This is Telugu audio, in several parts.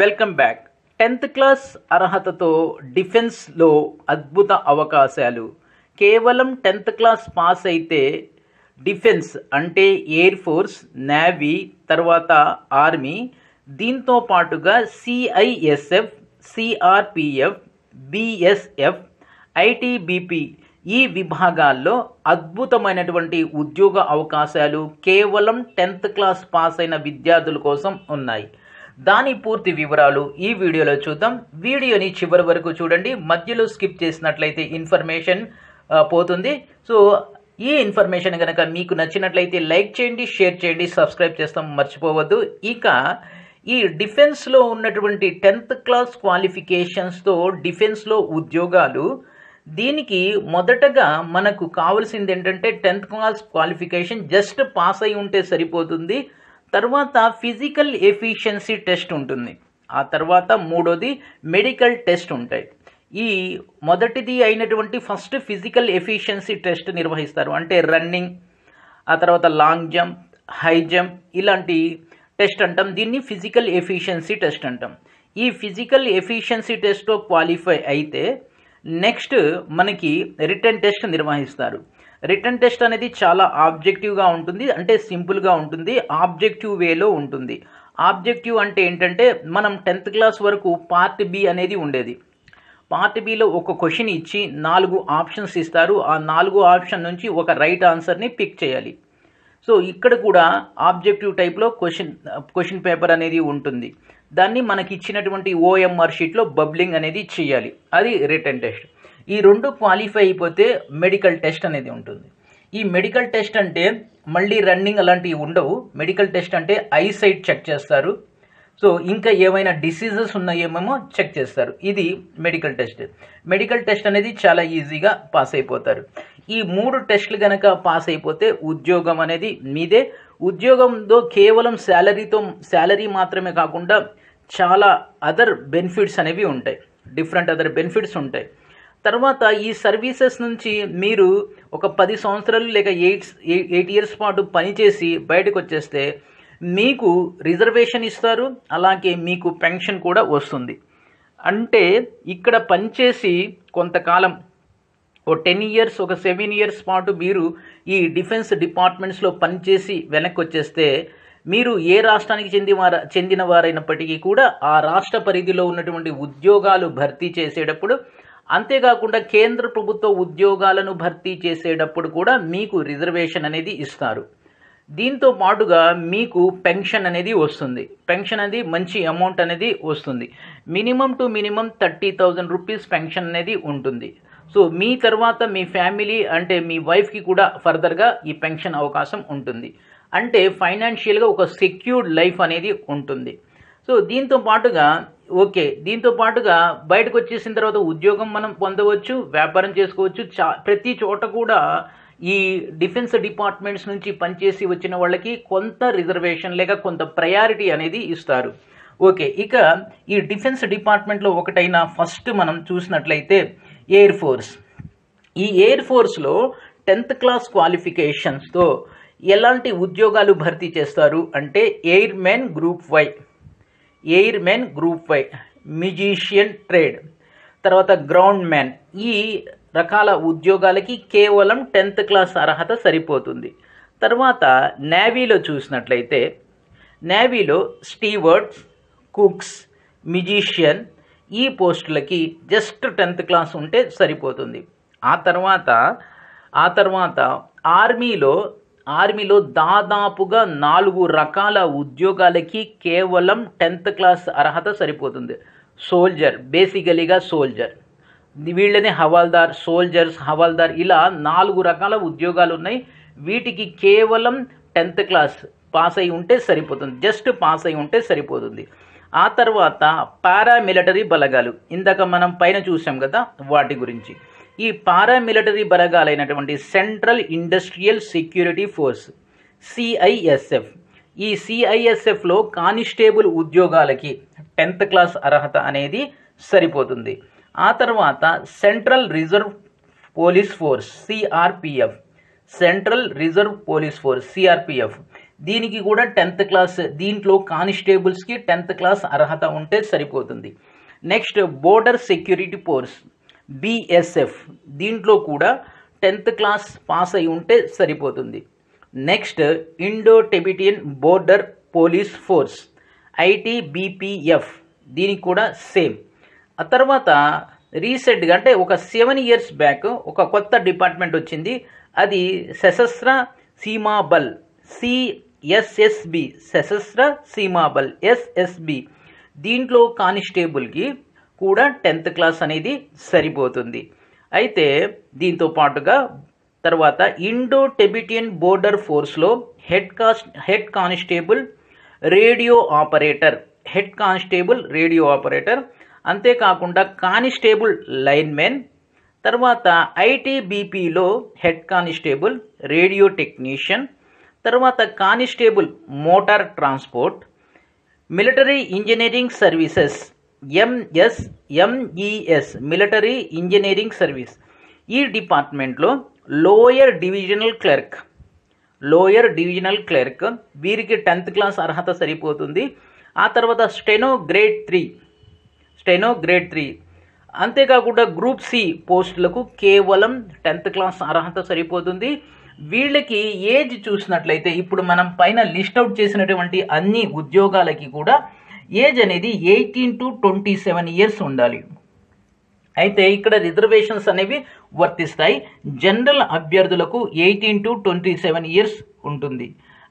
వెల్కమ్ బ్యాక్ టెన్త్ క్లాస్ అర్హతతో డిఫెన్స్లో అద్భుత అవకాశాలు కేవలం టెన్త్ క్లాస్ పాస్ అయితే డిఫెన్స్ అంటే ఎయిర్ ఫోర్స్ నేవీ తర్వాత ఆర్మీ దీంతో పాటుగా సిఐఎస్ఎఫ్ సిఆర్పిఎఫ్ బిఎస్ఎఫ్ ఐటీబీపీ ఈ విభాగాల్లో అద్భుతమైనటువంటి ఉద్యోగ అవకాశాలు కేవలం టెన్త్ క్లాస్ పాస్ అయిన విద్యార్థుల కోసం ఉన్నాయి దాని పూర్తి వివరాలు ఈ వీడియోలో చూద్దాం వీడియోని చివరి వరకు చూడండి మధ్యలో స్కిప్ చేసినట్లయితే ఇన్ఫర్మేషన్ పోతుంది సో ఈ ఇన్ఫర్మేషన్ కనుక మీకు నచ్చినట్లయితే లైక్ చేయండి షేర్ చేయండి సబ్స్క్రైబ్ చేస్తాం మర్చిపోవద్దు ఇక ఈ డిఫెన్స్లో ఉన్నటువంటి టెన్త్ క్లాస్ క్వాలిఫికేషన్స్తో డిఫెన్స్లో ఉద్యోగాలు దీనికి మొదటగా మనకు కావాల్సింది ఏంటంటే tenth class qualification just pass అయి ఉంటే సరిపోతుంది తర్వాత ఫిజికల్ ఎఫిషియన్సీ టెస్ట్ ఉంటుంది ఆ తర్వాత మూడోది మెడికల్ టెస్ట్ ఉంటాయి ఈ మొదటిది అయినటువంటి ఫస్ట్ ఫిజికల్ ఎఫిషియన్సీ టెస్ట్ నిర్వహిస్తారు అంటే రన్నింగ్ ఆ తర్వాత లాంగ్ జంప్ హై జంప్ ఇలాంటి టెస్ట్ అంటాం దీన్ని ఫిజికల్ ఎఫిషియన్సీ టెస్ట్ అంటాం ఈ ఫిజికల్ ఎఫిషియన్సీ టెస్ట్లో క్వాలిఫై అయితే నెక్స్ట్ మనకి రిటర్న్ టెస్ట్ నిర్వహిస్తారు రిటర్న్ టెస్ట్ అనేది చాలా ఆబ్జెక్టివ్గా ఉంటుంది అంటే సింపుల్గా ఉంటుంది ఆబ్జెక్టివ్ వేలో ఉంటుంది ఆబ్జెక్టివ్ అంటే ఏంటంటే మనం టెన్త్ క్లాస్ వరకు పార్ట్ బి అనేది ఉండేది పార్ట్ బిలో ఒక క్వశ్చన్ ఇచ్చి నాలుగు ఆప్షన్స్ ఇస్తారు ఆ నాలుగు ఆప్షన్ నుంచి ఒక రైట్ ఆన్సర్ని పిక్ చేయాలి సో ఇక్కడ కూడా ఆబ్జెక్టివ్ టైప్లో క్వశ్చన్ క్వశ్చన్ పేపర్ అనేది ఉంటుంది దాన్ని మనకి ఇచ్చినటువంటి ఓఎంఆర్ షీట్లో బబ్లింగ్ అనేది చేయాలి అది రిటర్న్ టెస్ట్ ఈ రెండు క్వాలిఫై అయిపోతే మెడికల్ టెస్ట్ అనేది ఉంటుంది ఈ మెడికల్ టెస్ట్ అంటే మళ్ళీ రన్నింగ్ అలాంటివి ఉండవు మెడికల్ టెస్ట్ అంటే ఐ సైట్ చెక్ చేస్తారు సో ఇంకా ఏమైనా డిసీజెస్ ఉన్నాయేమేమో చెక్ చేస్తారు ఇది మెడికల్ టెస్ట్ మెడికల్ టెస్ట్ అనేది చాలా ఈజీగా పాస్ అయిపోతారు ఈ మూడు టెస్టులు కనుక పాస్ అయిపోతే ఉద్యోగం అనేది మీదే ఉద్యోగంతో కేవలం శాలరీతో శాలరీ మాత్రమే కాకుండా చాలా అదర్ బెనిఫిట్స్ అనేవి ఉంటాయి డిఫరెంట్ అదర్ బెనిఫిట్స్ ఉంటాయి తర్వాత ఈ సర్వీసెస్ నుంచి మీరు ఒక పది సంవత్సరాలు లేక ఎయిట్ ఎయిట్ ఇయర్స్ పాటు పనిచేసి బయటకు వచ్చేస్తే మీకు రిజర్వేషన్ ఇస్తారు అలాగే మీకు పెన్షన్ కూడా వస్తుంది అంటే ఇక్కడ పనిచేసి కొంతకాలం ఓ టెన్ ఇయర్స్ ఒక సెవెన్ ఇయర్స్ పాటు మీరు ఈ డిఫెన్స్ డిపార్ట్మెంట్స్లో పనిచేసి వెనక్కి వచ్చేస్తే మీరు ఏ రాష్ట్రానికి చెందినవార చెందిన వారైనప్పటికీ కూడా ఆ రాష్ట్ర పరిధిలో ఉన్నటువంటి ఉద్యోగాలు భర్తీ చేసేటప్పుడు అంతేకాకుండా కేంద్ర ప్రభుత్వ ఉద్యోగాలను భర్తీ చేసేటప్పుడు కూడా మీకు రిజర్వేషన్ అనేది ఇస్తారు దీంతో పాటుగా మీకు పెన్షన్ అనేది వస్తుంది పెన్షన్ అనేది మంచి అమౌంట్ అనేది వస్తుంది minimum to minimum thirty thousand rupees pension అనేది ఉంటుంది సో మీ తర్వాత మీ ఫ్యామిలీ అంటే మీ వైఫ్కి కూడా ఫర్దర్గా ఈ పెన్షన్ అవకాశం ఉంటుంది అంటే ఫైనాన్షియల్గా ఒక సెక్యూర్డ్ లైఫ్ అనేది ఉంటుంది సో దీంతో పాటుగా ఓకే దీంతో పాటుగా బయటకు వచ్చేసిన తర్వాత ఉద్యోగం మనం పొందవచ్చు వ్యాపారం చేసుకోవచ్చు చా ప్రతి చోట కూడా ఈ డిఫెన్స్ డిపార్ట్మెంట్స్ నుంచి పనిచేసి వచ్చిన వాళ్ళకి కొంత రిజర్వేషన్ లేక కొంత ప్రయారిటీ అనేది ఇస్తారు ఓకే ఇక ఈ డిఫెన్స్ డిపార్ట్మెంట్లో ఒకటైన ఫస్ట్ మనం చూసినట్లయితే ఎయిర్ ఫోర్స్ ఈ ఎయిర్ ఫోర్స్లో టెన్త్ క్లాస్ క్వాలిఫికేషన్స్తో ఎలాంటి ఉద్యోగాలు భర్తీ చేస్తారు అంటే airmen group Y airmen group Y musician trade తర్వాత గ్రౌండ్ మ్యాన్ ఈ రకాల ఉద్యోగాలకి కేవలం టెన్త్ క్లాస్ అర్హత సరిపోతుంది తర్వాత నేవీలో చూసినట్లయితే నేవీలో స్టీవర్డ్స్ కుక్స్ మ్యూజిషియన్ ఈ పోస్టులకి జస్ట్ టెన్త్ క్లాస్ ఉంటే సరిపోతుంది ఆ తర్వాత ఆ తర్వాత ఆర్మీలో ఆర్మీలో దాదాపుగా నాలుగు రకాల ఉద్యోగాలకి కేవలం టెన్త్ క్లాస్ అర్హత సరిపోతుంది సోల్జర్ బేసికలీగా సోల్జర్ వీళ్ళని హవాల్దార్ సోల్జర్స్ హవాల్దార్ ఇలా నాలుగు రకాల ఉద్యోగాలు ఉన్నాయి వీటికి కేవలం టెన్త్ క్లాస్ పాస్ అయి ఉంటే సరిపోతుంది జస్ట్ పాస్ అయి ఉంటే సరిపోతుంది ఆ తర్వాత పారామిలిటరీ బలగాలు ఇందాక మనం పైన చూసాం కదా వాటి గురించి ఈ పారామిలిటరీ బలగాలైనటువంటి central industrial security force CISF ఈ సిఐఎస్ఎఫ్లో కానిస్టేబుల్ ఉద్యోగాలకి టెన్త్ క్లాస్ అర్హత అనేది సరిపోతుంది ఆ తర్వాత central reserve police force CRPF central reserve police force CRPF దీనికి కూడా టెన్త్ క్లాస్ దీంట్లో కానిస్టేబుల్స్కి టెన్త్ క్లాస్ అర్హత ఉంటే సరిపోతుంది next border security force BSF దీంట్లో కూడా టెన్త్ క్లాస్ పాస్ అయి ఉంటే సరిపోతుంది next Indo Tibetan border police force ITBPF దీనికి కూడా సేమ్ ఆ తర్వాత రీసెంట్గా అంటే ఒక సెవెన్ ఇయర్స్ బ్యాక్ ఒక కొత్త డిపార్ట్మెంట్ వచ్చింది అది సశస్త్ర సీమాబల్ సిఎస్ఎస్బి సశస్త్ర సీమాబల్ ఎస్ఎస్బి దీంట్లో కానిస్టేబుల్కి కూడా టెన్త్ క్లాస్ అనేది సరిపోతుంది అయితే దీంతో పాటుగా తర్వాత ఇండో టెబిటియన్ బోర్డర్ ఫోర్స్లో హెడ్ కాస్ట్ head constable radio operator head constable radio operator అంతేకాకుండా కానిస్టేబుల్ లైన్మెన్ తర్వాత ఐటీబీపీలో హెడ్ కానిస్టేబుల్ రేడియో టెక్నీషియన్ తర్వాత constable motor transport military engineering services MSMES military engineering service ఈ డిపార్ట్మెంట్లో lower divisional clerk lower divisional clerk వీరికి టెన్త్ క్లాస్ అర్హత సరిపోతుంది ఆ తర్వాత steno grade three steno grade three అంతేకాకుండా గ్రూప్ సి పోస్టులకు కేవలం టెన్త్ క్లాస్ అర్హత సరిపోతుంది వీళ్ళకి ఏజ్ చూసినట్లయితే ఇప్పుడు మనం పైన లిస్ట్ అవుట్ చేసినటువంటి అన్ని ఉద్యోగాలకి కూడా ఏజ్ అనేది eighteen to twenty seven years ఉండాలి అయితే ఇక్కడ రిజర్వేషన్స్ అనేవి వర్తిస్తాయి జనరల్ అభ్యర్థులకు eighteen to twenty seven years ఉంటుంది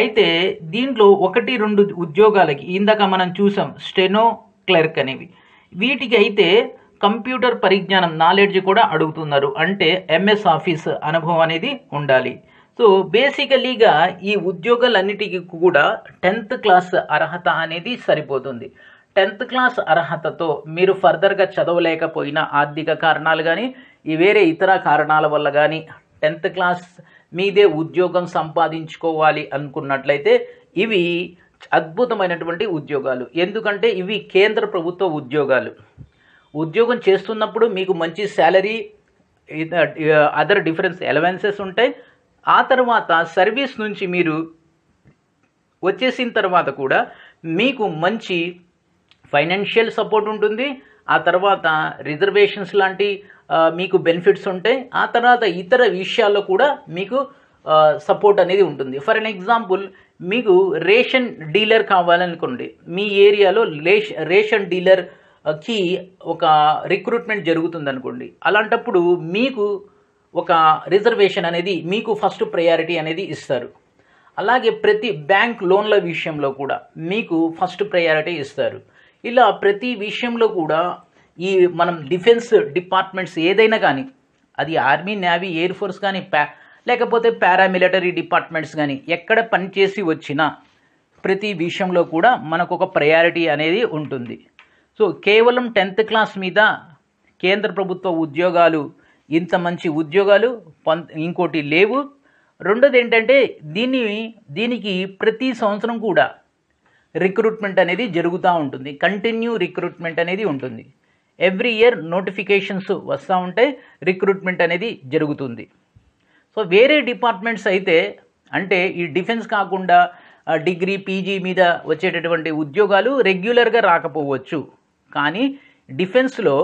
అయితే దీంట్లో ఒకటి రెండు ఉద్యోగాలకి ఇందాక మనం చూసాం స్టెనో క్లర్క్ అనేవి వీటికి అయితే కంప్యూటర్ పరిజ్ఞానం నాలెడ్జ్ కూడా అడుగుతున్నారు అంటే ఎంఎస్ ఆఫీస్ అనుభవం అనేది ఉండాలి సో బేసికలీగా ఈ ఉద్యోగాలన్నిటికీ కూడా టెన్త్ క్లాస్ అర్హత అనేది సరిపోతుంది టెన్త్ క్లాస్ అర్హతతో మీరు ఫర్దర్గా చదవలేకపోయినా ఆర్థిక కారణాలు కానీ ఈ వేరే ఇతర కారణాల వల్ల కానీ టెన్త్ క్లాస్ మీదే ఉద్యోగం సంపాదించుకోవాలి అనుకున్నట్లయితే ఇవి అద్భుతమైనటువంటి ఉద్యోగాలు ఎందుకంటే ఇవి కేంద్ర ప్రభుత్వ ఉద్యోగాలు ఉద్యోగం చేస్తున్నప్పుడు మీకు మంచి శాలరీ అదర్ డిఫరెన్స్ అలవెన్సెస్ ఉంటాయి ఆ తర్వాత సర్వీస్ నుంచి మీరు వచ్చేసిన తర్వాత కూడా మీకు మంచి ఫైనాన్షియల్ సపోర్ట్ ఉంటుంది ఆ తర్వాత రిజర్వేషన్స్ లాంటి మీకు బెనిఫిట్స్ ఉంటాయి ఆ తర్వాత ఇతర విషయాల్లో కూడా మీకు సపోర్ట్ అనేది ఉంటుంది ఫర్ అన్ ఎగ్జాంపుల్ మీకు రేషన్ డీలర్ కావాలనుకోండి మీ ఏరియాలో రేషన్ డీలర్కి ఒక రిక్రూట్మెంట్ జరుగుతుంది అనుకోండి అలాంటప్పుడు మీకు ఒక రిజర్వేషన్ అనేది మీకు ఫస్ట్ ప్రయారిటీ అనేది ఇస్తారు అలాగే ప్రతి బ్యాంక్ లోన్ల విషయంలో కూడా మీకు ఫస్ట్ ప్రయారిటీ ఇస్తారు ఇలా ప్రతి విషయంలో కూడా ఈ మనం డిఫెన్స్ డిపార్ట్మెంట్స్ ఏదైనా కానీ అది ఆర్మీ నేవీ ఎయిర్ ఫోర్స్ కానీ ప్యా లేకపోతే పారామిలిటరీ డిపార్ట్మెంట్స్ కానీ ఎక్కడ పనిచేసి వచ్చినా ప్రతి విషయంలో కూడా మనకు ఒక ప్రయారిటీ అనేది ఉంటుంది సో కేవలం టెన్త్ క్లాస్ మీద కేంద్ర ప్రభుత్వ ఉద్యోగాలు ఇంత మంచి ఉద్యోగాలు ఇంకోటి లేవు రెండోది ఏంటంటే దీన్ని దీనికి ప్రతి సంవత్సరం కూడా రిక్రూట్మెంట్ అనేది జరుగుతూ ఉంటుంది కంటిన్యూ రిక్రూట్మెంట్ అనేది ఉంటుంది ఎవ్రీ ఇయర్ నోటిఫికేషన్స్ వస్తూ ఉంటే రిక్రూట్మెంట్ అనేది జరుగుతుంది సో వేరే డిపార్ట్మెంట్స్ అయితే అంటే ఈ డిఫెన్స్ కాకుండా డిగ్రీ పీజీ మీద వచ్చేటటువంటి ఉద్యోగాలు రెగ్యులర్గా రాకపోవచ్చు కానీ డిఫెన్స్లో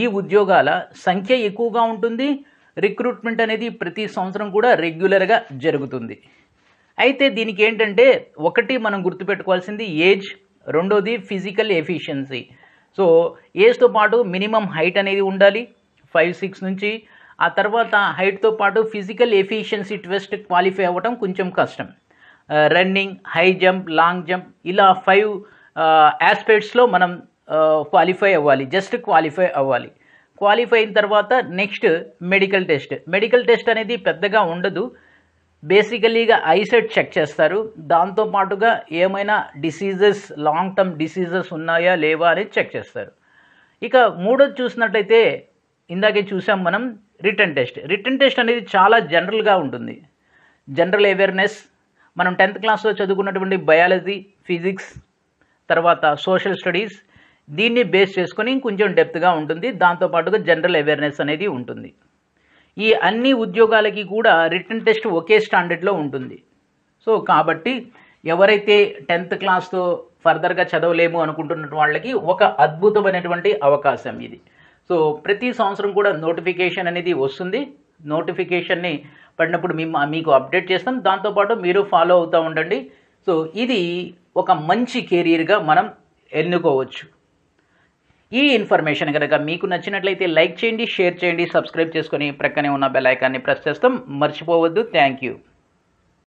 ఈ ఉద్యోగాల సంఖ్య ఎక్కువగా ఉంటుంది రిక్రూట్మెంట్ అనేది ప్రతి సంవత్సరం కూడా రెగ్యులర్గా జరుగుతుంది అయితే దీనికి ఏంటంటే ఒకటి మనం గుర్తుపెట్టుకోవాల్సింది ఏజ్ రెండోది ఫిజికల్ ఎఫిషియన్సీ సో ఏజ్తో పాటు మినిమం హైట్ అనేది ఉండాలి ఫైవ్ సిక్స్ నుంచి ఆ తర్వాత హైట్తో పాటు ఫిజికల్ ఎఫిషియన్సీ టెస్ట్ క్వాలిఫై అవ్వడం కొంచెం కష్టం running high jump long jump ఇలా ఫైవ్ ఆస్పెక్ట్స్లో uh, మనం క్వాలిఫై అవ్వాలి జస్ట్ క్వాలిఫై అవ్వాలి క్వాలిఫై అయిన తర్వాత next medical test medical test అనేది పెద్దగా ఉండదు బేసికలీగా ఐసెట్ చెక్ చేస్తారు దాంతోపాటుగా ఏమైనా డిసీజెస్ లాంగ్ టర్మ్ డిసీజెస్ ఉన్నాయా లేవా అనేది చెక్ చేస్తారు ఇక మూడోది చూసినట్లయితే ఇందాకే చూసాం మనం రిటర్న్ టెస్ట్ రిటర్న్ టెస్ట్ అనేది చాలా జనరల్గా ఉంటుంది జనరల్ అవేర్నెస్ మనం టెన్త్ క్లాస్లో చదువుకున్నటువంటి బయాలజీ ఫిజిక్స్ తర్వాత సోషల్ స్టడీస్ దీన్ని బేస్ చేసుకొని ఇంకొంచెం డెప్త్గా ఉంటుంది దాంతోపాటుగా జనరల్ అవేర్నెస్ అనేది ఉంటుంది ఈ అన్ని ఉద్యోగాలకి కూడా రిటర్న్ టెస్ట్ ఒకే స్టాండర్డ్లో ఉంటుంది సో కాబట్టి ఎవరైతే టెన్త్ క్లాస్తో ఫర్దర్గా చదవలేము అనుకుంటున్న వాళ్ళకి ఒక అద్భుతమైనటువంటి అవకాశం ఇది సో ప్రతి సంవత్సరం కూడా నోటిఫికేషన్ అనేది వస్తుంది నోటిఫికేషన్ని పడినప్పుడు మేము మీకు అప్డేట్ చేస్తాం దాంతోపాటు మీరు ఫాలో అవుతూ ఉండండి సో ఇది ఒక మంచి కెరీర్గా మనం ఎన్నుకోవచ్చు ఈ ఇన్ఫర్మేషన్ కనుక మీకు నచ్చినట్లయితే లైక్ చేయండి షేర్ చేయండి సబ్స్క్రైబ్ చేసుకొని ప్రక్కనే ఉన్న బెల్ ఐకాన్ని ప్రెస్ చేస్తాం మర్చిపోవద్దు థ్యాంక్ యూ